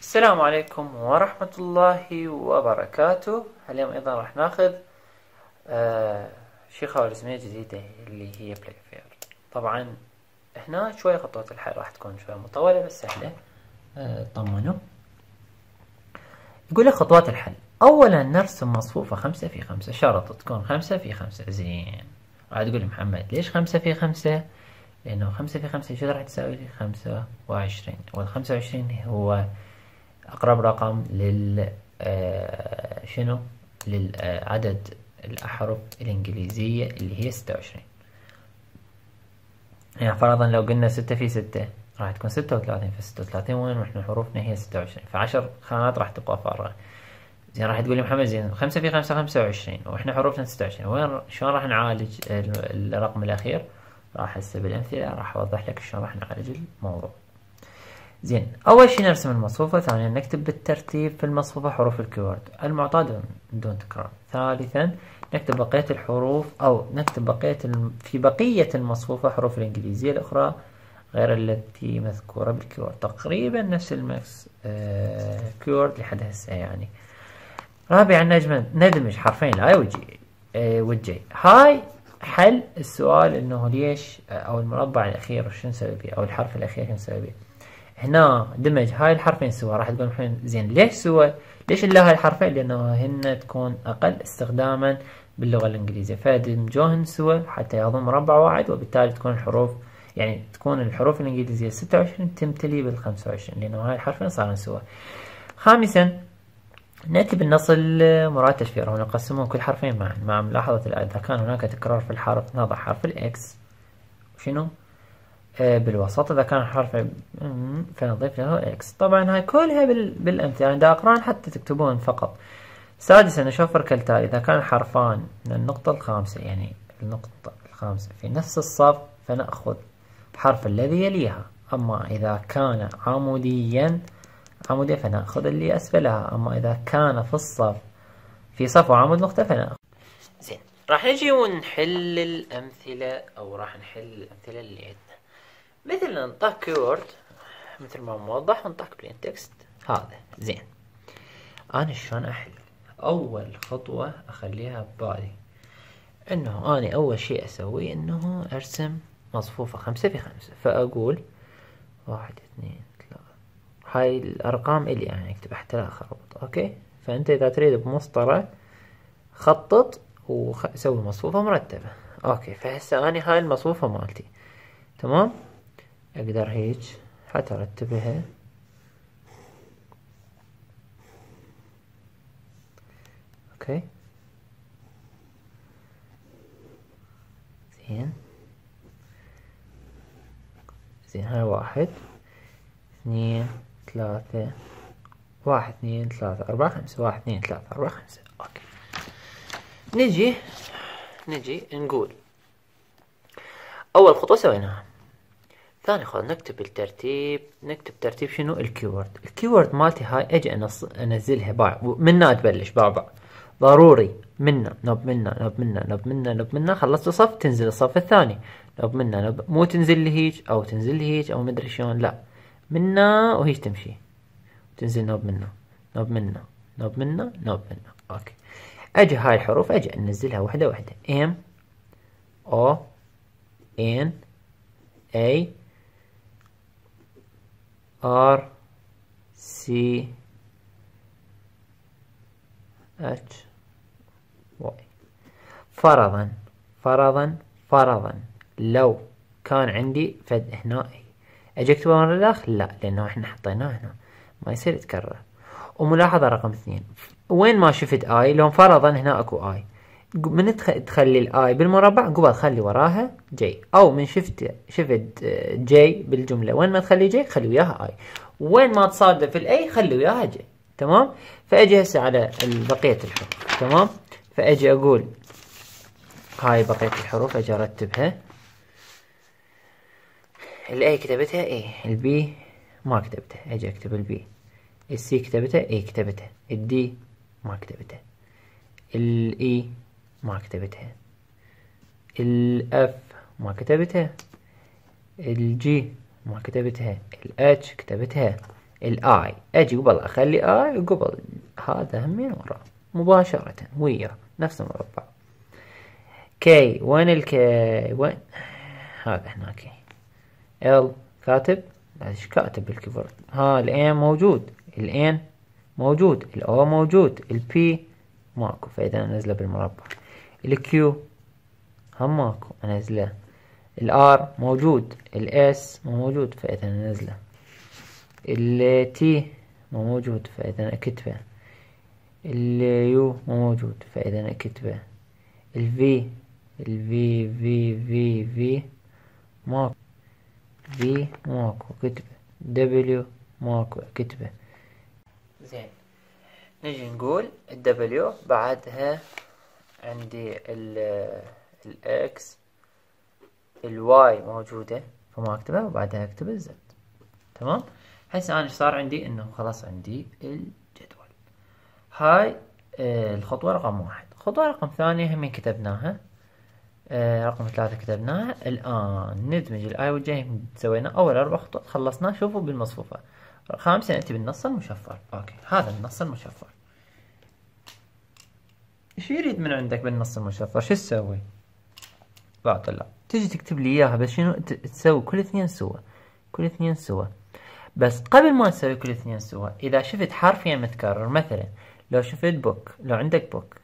السلام عليكم ورحمة الله وبركاته اليوم أيضا راح ناخذ آه شي خوارزمية جديدة اللي هي بلاك فير طبعا هنا شوية خطوات الحل راح تكون شوية مطولة بس سهلة اطمنوا آه يقول لك خطوات الحل أولا نرسم مصفوفة خمسة في خمسة شرط تكون خمسة في خمسة زين راح تقول محمد ليش خمسة في خمسة لأنه خمسة في خمسة شو راح تساوي لي خمسة وعشرين والخمسة وعشرين هو أقرب رقم لل آه، شنو للعدد الأحرف الإنجليزية اللي هي ستة وعشرين يعني فرضا لو قلنا ستة في ستة راح تكون ستة وثلاثين في ستة وثلاثين وين واحنا حروفنا هي ستة وعشرين فعشر خانات راح تبقى فارغة زين راح تقول لي محمد زين خمسة في خمسة خمسة وعشرين واحنا حروفنا ستة وعشرين وين شلون راح نعالج الرقم الأخير راح هسه بالأمثلة راح أوضح لك شلون راح نعالج الموضوع زين أول شيء نرسم المصفوفة ثانيا نكتب بالترتيب في المصفوفة حروف الكيورد المعطاة دون تكرار ثالثا نكتب بقية الحروف أو نكتب بقية في بقية المصفوفة حروف الإنجليزية الأخرى غير التي مذكورة بالكيورد تقريبا نفس المكس آه، كيورد لحد هسه يعني رابعا نجم ندمج حرفين الاي والجي آه، والجي هاي حل السؤال انه ليش آه، او المربع الاخير شو نسوي به او الحرف الاخير شو نسوي به هنا دمج هاي الحرفين سوا راح تقول الحين زين ليش سوا ليش الا هاي الحرفين لانه هن تكون اقل استخداما باللغه الانجليزيه فدمجوهن سوا حتى يضم مربع واحد وبالتالي تكون الحروف يعني تكون الحروف الانجليزيه 26 تمتلي بال 25 لانه هاي الحرفين صارن سوا خامسا نأتي بالنص مراد تشفيره ونقسمهم كل حرفين معا مع ملاحظة الآن إذا كان هناك تكرار في الحرف نضع حرف الإكس شنو آه، بالوسط إذا كان حرف فنضيف له إكس طبعا هاي كلها بالأمثلة أنا دا أقرأن حتى تكتبون فقط سادسا نشوفر كالتالي إذا كان حرفان من النقطة الخامسة يعني النقطة الخامسة في نفس الصف فنأخذ الحرف الذي يليها أما إذا كان عموديا عموديا فنأخذ اللي أسفلها أما إذا كان في الصف في صف وعمود نقطة فنأخذ زين راح نجي ونحل الأمثلة أو راح نحل الأمثلة اللي عندنا مثل نعطاك كيورد مثل ما موضح ونعطاك بلين تكست هذا زين انا شلون احل اول خطوة اخليها ببالي انه انا اول شيء اسويه انه ارسم مصفوفة خمسة في خمسة فاقول واحد اثنين ثلاثة هاي الارقام اللي انا اكتب احتلال اخربط اوكي فانت اذا تريد بمسطرة خطط وسوي مصفوفة مرتبة اوكي فهسه انا هاي المصفوفة مالتي تمام اقدر هيج حتى ارتبها اوكي زين زين هاي واحد اثنين ثلاثة واحد اثنين ثلاثة أربعة خمسة واحد اثنين ثلاثة أربعة خمسة أوكي نجي نجي نقول أول خطوة سويناها ثاني خل نكتب الترتيب نكتب ترتيب شنو الكيورد الكيورد مالتي هاي اجي أنص... انزلها باع منا تبلش باع باع ضروري منا نب منا نب منا نب منا نب منا خلصت صف تنزل الصف الثاني نب منا نب مو تنزل لهيج او تنزل لهيج او مدري شلون لا منا وهيج تمشي تنزل نب منا نب منا نب منا نب منا اوكي اجي هاي الحروف اجي انزلها وحده وحده ام او ان اي R C H Y فرضا فرضا فرضا لو كان عندي فد هنا اجي اكتبه مرة الاخ لا لانه احنا حطيناه هنا ما يصير يتكرر وملاحظة رقم اثنين وين ما شفت اي لو فرضا هنا اكو اي من تخلي الاي بالمربع قبل خلي وراها جي او من شفت شفت جي آه، بالجمله وين ما تخلي جي خلي وياها اي وين ما تصادف الاي خلي وياها جي تمام فاجي هسه على بقيه الحروف تمام فاجي اقول هاي بقيه الحروف اجي ارتبها الاي كتبتها اي البي ما كتبتها اجي اكتب البي السي كتبتها اي كتبتها الدي ما كتبتها الاي e ما كتبتها الاف ما كتبتها الجي ما كتبتها الاتش كتبتها الاي اجي قبل اخلي اي قبل هذا همين ورا مباشرة ويا نفس المربع كي وين الكي وين هذا هناك ال كاتب ايش كاتب بالكيبورد ها الان موجود الان موجود الاو موجود البي ماكو فاذا نزله بالمربع الكيو هم ماكو انزله الار موجود الاس مو موجود فاذا انزله التي مو موجود فاذا اكتبه اليو مو موجود فاذا اكتبه الفي الفي في في في ماكو في ماكو كتبه دبليو ماكو كتبه زين نجي نقول الدبليو بعدها عندي ال الاكس الواي موجودة فما اكتبها وبعدها اكتب الزد تمام هسه انا صار عندي انه خلاص عندي الجدول هاي آه، الخطوة رقم واحد الخطوة رقم ثانية هم كتبناها آه، رقم ثلاثة كتبناها الآن ندمج الآي والجي سوينا أول أربع خطوات خلصنا شوفوا بالمصفوفة خامسة نأتي بالنص المشفر أوكي هذا النص المشفر شو يريد من عندك بالنص المشفر شو تسوي بعد لا تجي تكتب لي اياها بس شنو تسوي كل اثنين سوا كل اثنين سوا بس قبل ما تسوي كل اثنين سوا اذا شفت حرفين متكرر مثلا لو شفت بوك لو عندك بوك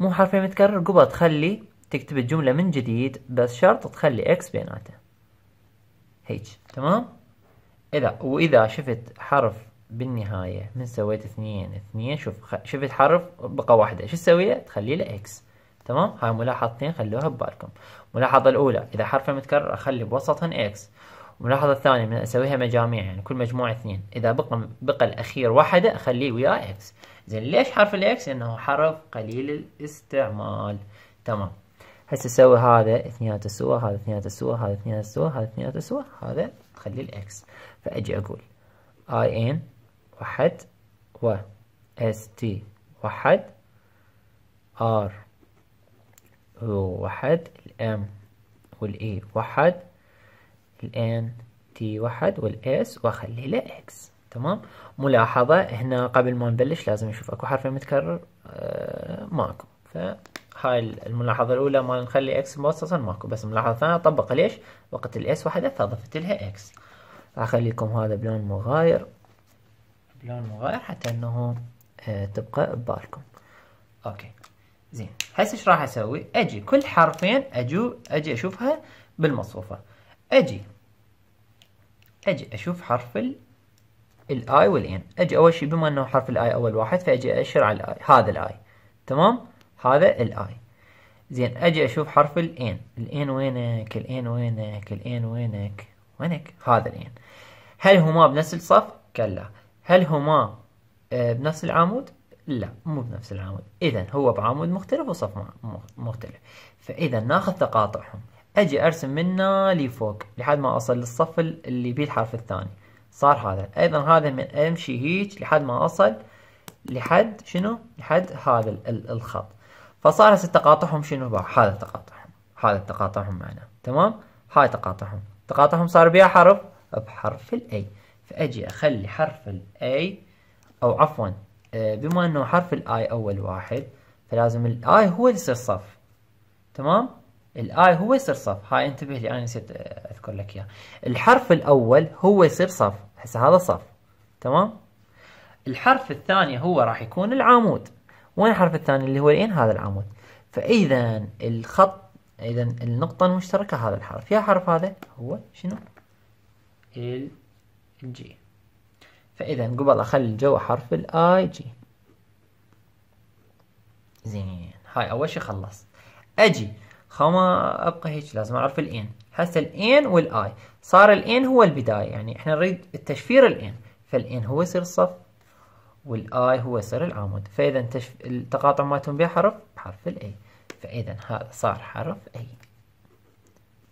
مو حرفين متكرر قبل تخلي تكتب الجملة من جديد بس شرط تخلي اكس بيناته هيج تمام اذا واذا شفت حرف بالنهاية من سويت اثنين اثنين شوف شفت حرف بقى واحدة شو تسوي له؟ تخلي له اكس تمام هاي ملاحظتين خلوها ببالكم الملاحظة الأولى إذا حرف متكرر أخلي بوسطهن اكس الملاحظة الثانية من أسويها مجاميع يعني كل مجموعة اثنين إذا بقى بقى الأخير واحدة أخليه وياه اكس زين ليش حرف الاكس؟ لأنه حرف قليل الاستعمال تمام هسه سوي هذا اثنين تسوى هذا اثنين تسوى هذا اثنين تسوى هذا اثنين تسوى هذا تخلي الاكس فأجي أقول I n واحد و اس تي واحد ار او واحد الام والاي واحد الان تي واحد والاس واخليه لاكس تمام ملاحظة هنا قبل ما نبلش لازم نشوف اكو حرف متكرر آه ماكو فهاي الملاحظة الأولى ما نخلي اكس موصصا ماكو بس ملاحظه ثانيه طبق ليش وقت الاس واحدة فضفت لها اكس راح اخليكم هذا بلون مغاير لون مغاير حتى انه آه، تبقى ببالكم اوكي زين هسه ايش راح اسوي اجي كل حرفين اجو اجي اشوفها بالمصفوفه اجي اجي اشوف حرف الاي والان اجي اول شيء بما انه حرف الاي اول واحد فاجي اشر على الاي هذا الاي تمام هذا الاي زين اجي اشوف حرف الان الان وينك الان وينك الان وينك وينك هذا الان هل هما بنفس الصف كلا هل هما آه، بنفس العمود؟ لا مو بنفس العمود إذا هو بعمود مختلف وصف مختلف فإذا ناخذ تقاطعهم أجي أرسم منه لفوق لحد ما أصل للصف اللي بيه الحرف الثاني صار هذا أيضا هذا من أمشي هيج لحد ما أصل لحد شنو؟ لحد هذا الخط فصار هسه تقاطعهم شنو هذا تقاطعهم هذا تقاطعهم معنا تمام؟ هاي تقاطعهم تقاطعهم صار بيها حرف بحرف الأي فأجي أخلي حرف الاي أو عفوا آه، بما أنه حرف الاي أول واحد فلازم الاي هو اللي يصير صف تمام الاي هو يصير صف هاي انتبه لي انا نسيت آه، اذكر لك اياها الحرف الاول هو يصير صف هسه هذا صف تمام الحرف الثاني هو راح يكون العمود وين الحرف الثاني اللي هو الان هذا العمود فاذا الخط اذا النقطه المشتركه هذا الحرف يا حرف هذا هو شنو ال جي فإذا قبل أخلي الجو حرف الآي جي زين هاي أول شي خلص أجي خما أبقى هيك لازم أعرف الإن هسه الإن والآي صار الإن هو البداية يعني إحنا نريد التشفير الإن فالإن هو يصير الصف والآي هو يصير العمود فإذا تشف... التقاطع مالتهم بها حرف بحرف الأي فإذا هذا صار حرف أي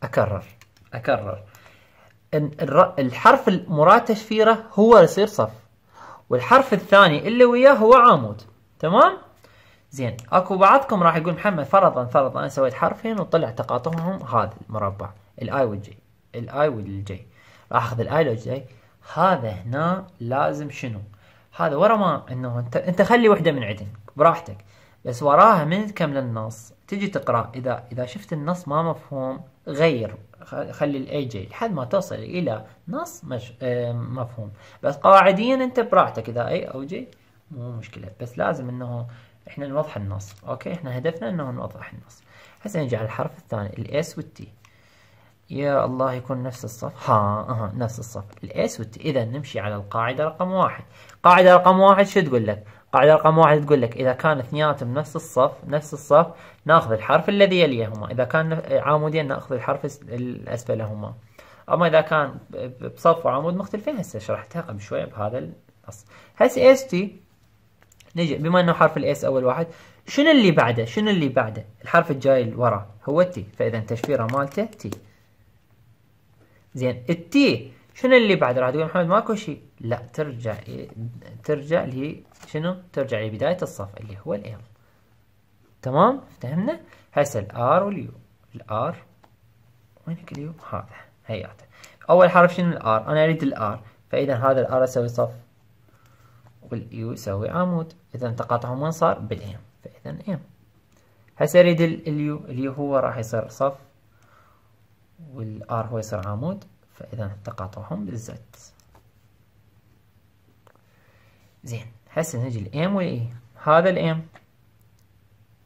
أكرر أكرر الحرف المراد تشفيره هو يصير صف والحرف الثاني اللي وياه هو عامود تمام زين اكو بعضكم راح يقول محمد فرضا فرضا انا سويت حرفين وطلع تقاطعهم هذا المربع الاي والجي الاي والجي راح اخذ الاي والجي هذا هنا لازم شنو هذا ورا ما انه انت انت خلي وحده من عندك براحتك بس وراها من تكمل النص تجي تقرا اذا اذا شفت النص ما مفهوم غير خلي الاي جي لحد ما تصل الى نص مش آه، مفهوم بس قواعديا انت براحتك اذا اي او جي مو مشكله بس لازم انه احنا نوضح النص اوكي احنا هدفنا انه نوضح النص هسه نجي على الحرف الثاني الاس والتي يا الله يكون نفس الصف ها اها نفس الصف الاس والتي اذا نمشي على القاعده رقم واحد قاعده رقم واحد شو تقول لك قاعدة رقم واحد تقول لك إذا كان اثنيناتهم نفس الصف نفس الصف ناخذ الحرف الذي يليهما إذا كان عامودين ناخذ الحرف الأسفلهما أما إذا كان بصف وعمود مختلفين هسه شرحتها قبل شوية بهذا النص هسه اس تي نجي بما أنه حرف الاس أول واحد شنو اللي بعده شنو اللي بعده الحرف الجاي اللي وراه هو التي فإذا تشفيره مالته تي زين التي شنو اللي بعد راح تقول محمد ماكو شيء لا ترجع ترجع لي شنو ترجع لبداية الصف اللي هو الام تمام فهمنا هسه الار واليو الار وينك اليو هذا هياته اول حرف شنو الار انا اريد الار فاذا هذا الار اسوي صف واليو يسوي عمود اذا تقاطعهم وين صار بالام فاذا ام هسه اريد اليو اليو هو راح يصير صف والار هو يصير عمود فإذا تقاطعهم بالذات زين هسه نجي الام والاي e. هذا الام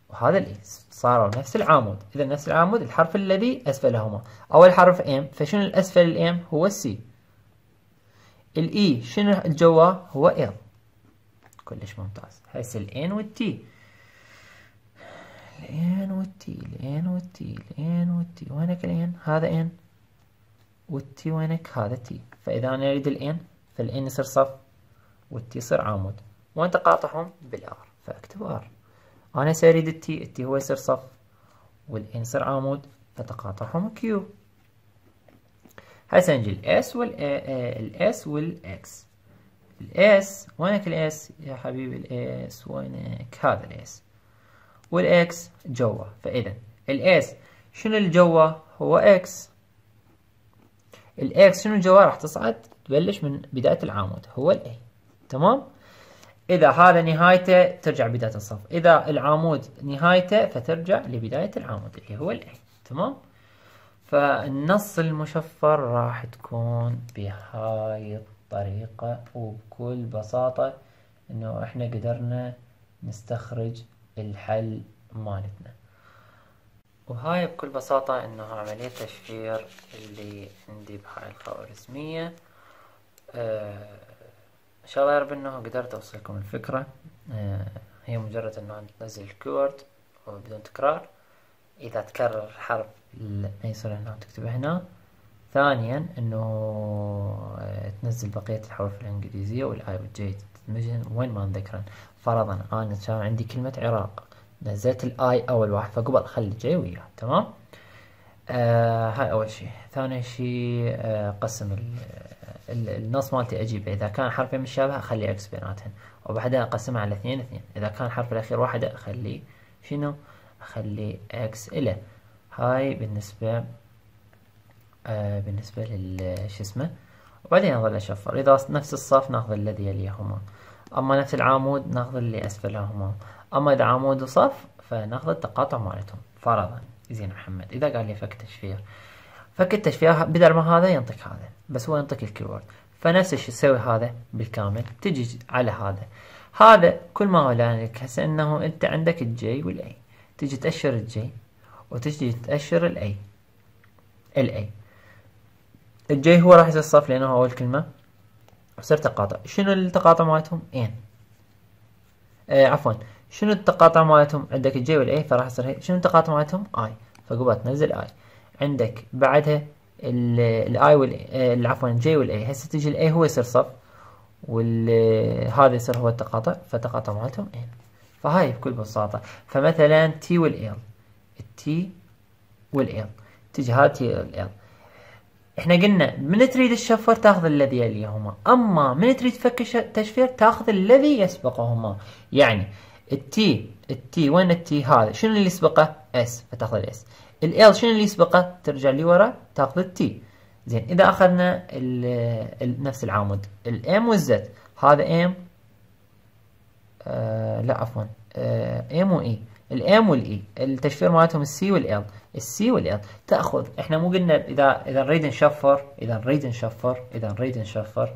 وهذا الاي e. صاروا نفس العامود اذا نفس العامود الحرف الذي اسفلهما اول حرف ام فشنو الاسفل الام هو السي الاي e، شنو الجوا هو ال كلش ممتاز هسه الان والتي الان والتي الان والتي الان والتي وينك الان هذا ان والتي وينك هذا تي فإذا أنا أريد الإن فالإن يصير صف والتي يصير عمود وأنت قاطعهم بالآر فأكتب آر أنا سأريد التي التي هو يصير صف والإن يصير عمود فتقاطعهم كيو هسه نجي الاس والاس والاكس الاس وينك الاس يا حبيبي الاس وينك هذا الاس والاكس جوا فاذا الاس شنو اللي جوا هو اكس الاكس شنو جوها راح تصعد تبلش من بداية العمود هو الاي تمام اذا هذا نهايته ترجع بداية الصف اذا العمود نهايته فترجع لبداية العمود اللي هو الاي تمام فالنص المشفر راح تكون بهاي الطريقة وبكل بساطة انه احنا قدرنا نستخرج الحل مالتنا وهاي بكل بساطة انه عملية تشفير اللي عندي بهاي الخوارزمية آه ان شاء الله يارب انه قدرت اوصلكم الفكرة آه هي مجرد انه تنزل الكيورد وبدون تكرار اذا تكرر حرف صورة هنا تكتبها هنا ثانيا انه آه، تنزل بقية الحروف الانجليزية والاي والجي تدمجهن وين ما نذكرن فرضا انا كان عندي كلمة عراق نزلت الاي اول واحد فقبل خلي جاي وياه تمام آه هاي اول شيء ثاني شيء آه قسم النص مالتي اجيبه اذا كان حرفين متشابه اخلي اكس بيناتهم وبعدها اقسمها على اثنين اثنين اذا كان الحرف الاخير واحد اخلي شنو اخلي اكس الى هاي بالنسبة آه بالنسبة لل شو اسمه وبعدين اظل اشفر اذا نفس الصف ناخذ الذي يليهما اما نفس العامود ناخذ اللي اسفلهما اما اذا عمود وصف فناخذ التقاطع مالتهم فرضا زين محمد اذا قال لي فك تشفير فك التشفير بدل ما هذا ينطيك هذا بس هو ينطيك الكيورد فنفس الشيء تسوي هذا بالكامل تجي على هذا هذا كل ما هو لك هسه انه انت عندك الجي والاي تجي تأشر الجي وتجي تأشر الاي الاي الجي هو راح يصير صف لانه هو اول كلمه وصير تقاطع شنو التقاطع مالتهم ان آه عفوا شنو التقاطع مالتهم عندك الجي والاي فراح يصير شنو التقاطع مالتهم اي فقبل تنزل اي عندك بعدها الاي وال عفوا الجي والاي هسه تجي الاي هو يصير صف وهذا يصير هو التقاطع فتقاطع مالتهم ان فهاي بكل بساطة فمثلا تي والال التي والال تجي هاي تي والال احنا قلنا من تريد الشفر تاخذ الذي يليهما اما من تريد تفك تشفير تاخذ الذي يسبقهما يعني التي التي وين التي هذا شنو اللي يسبقه اس فتاخذ الاس ال شنو اللي يسبقه ترجع لورا تاخذ التي زين اذا اخذنا نفس العمود الام والزد هذا ام آه، لا عفوا ام آه، واي e. الام والاي e. التشفير مالتهم السي والال السي والال تاخذ احنا مو قلنا اذا اذا نريد نشفر اذا نريد نشفر اذا نريد نشفر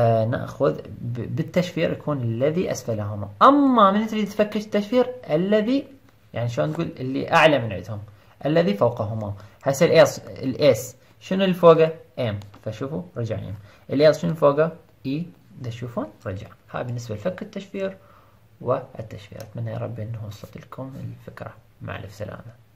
آه، ناخذ بالتشفير يكون الذي اسفلهما اما من تريد تفكش التشفير الذي يعني شلون نقول اللي اعلى من عندهم الذي فوقهما هسه الاس الاس شنو اللي فوقه ام فشوفوا رجع ام الاس شنو فوقه e. اي تشوفون رجع هذا بالنسبه لفك التشفير والتشفير اتمنى يا رب انه وصلت لكم الفكره مع الف سلامه